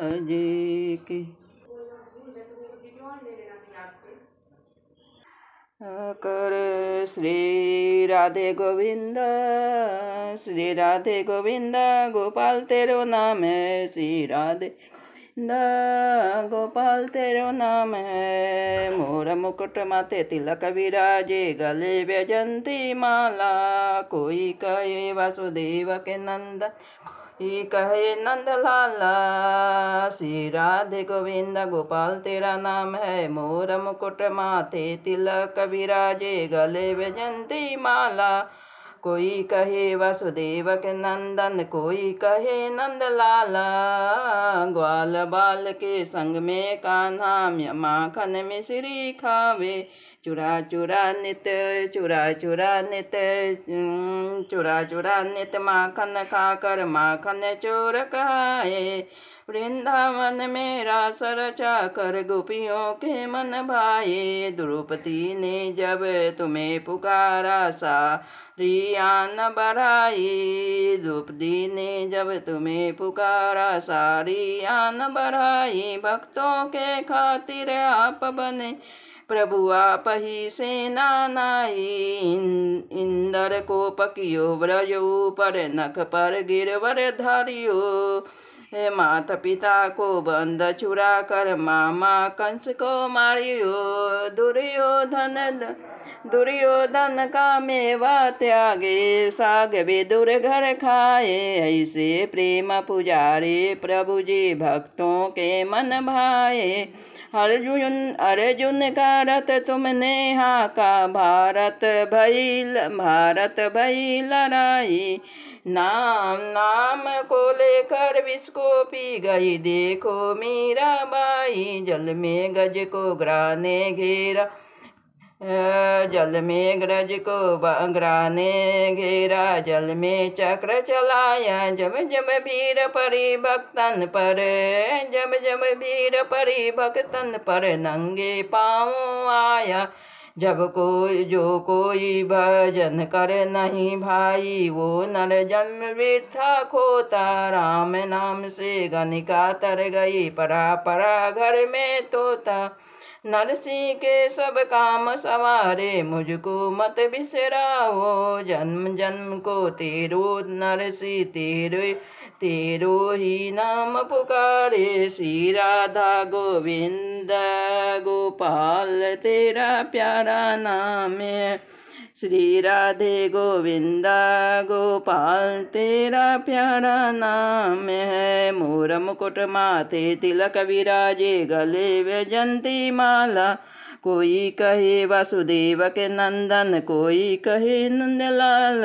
अजय की कर श्री राधे गोविंद श्री राधे गोविंद गोपाल तेरो नाम है श्री राधे गोविंद गोपाल तेरो नाम है मोर मुकुट माते तिलक विराजे गले व्यजंती माला कोई कहे वासुदेव के नंद कोई कहे नंद लाला श्री राधे गोविंद गोपाल तेरा नाम है मोर मुकुट माथे तिलक विराजे गले व्यजंती माला कोई कहे वसुदेव के नंदन कोई कहे नंद लाला ग्वाल बाल के संग में का नाम माखन में श्री खावे चुरा चुरा नित चुरा चुरा नित चुरा चुरा नित माखन खाकर माखन चोर कहाए वृंदावन मेरा सरचा कर गोपियों के मन भाए द्रौपदी ने जब तुम्हें पुकारा सा रियान बराई द्रौपदी ने जब तुम्हें पुकारा सारी आन बराई भक्तों के खातिर आप बने प्रभु आप ही से नानाई इंदर को पकियो व्रजो पर नख पर गिरवर धारियो माता पिता को बंद चुरा कर मामा कंस को मारियो दुर्योधन दुर्योधन का मेवा त्यागे साग भी घर खाए ऐसे प्रेम पुजारी प्रभु जी भक्तों के मन भाए अर्जुन अर्जुन का रथ तुमने हाका भारत भई भारत भई लड़ाई नाम नाम को लेकर विस्को पी गई देखो मीरा बाई जल में गज को ग्राने घेरा जल में ग्रज को ग्राने घेरा जल में चक्र चलाया जब जब भीर परि भक्तन पर जब जब भीर परि भक्तन पर नंगे पाँव आया जब कोई जो कोई भजन कर नहीं भाई वो नर जन्म वृथा खोता राम नाम से गनिका तर गई परा परा घर में तोता नरसी के सब काम सवारे मुझको मत बिसराओ जन्म जन्म को तेरो नरसी तेरो तेरो ही नाम पुकारे श्री राधा गोविंद गोपाल तेरा प्यारा नाम है श्री राधे गोविंदा गोपाल तेरा प्यारा नाम है मोर मुकुट माथे तिलक विराजे गले व्यजंती माला कोई कहे वासुदेव के नंदन कोई कहे नंदलाल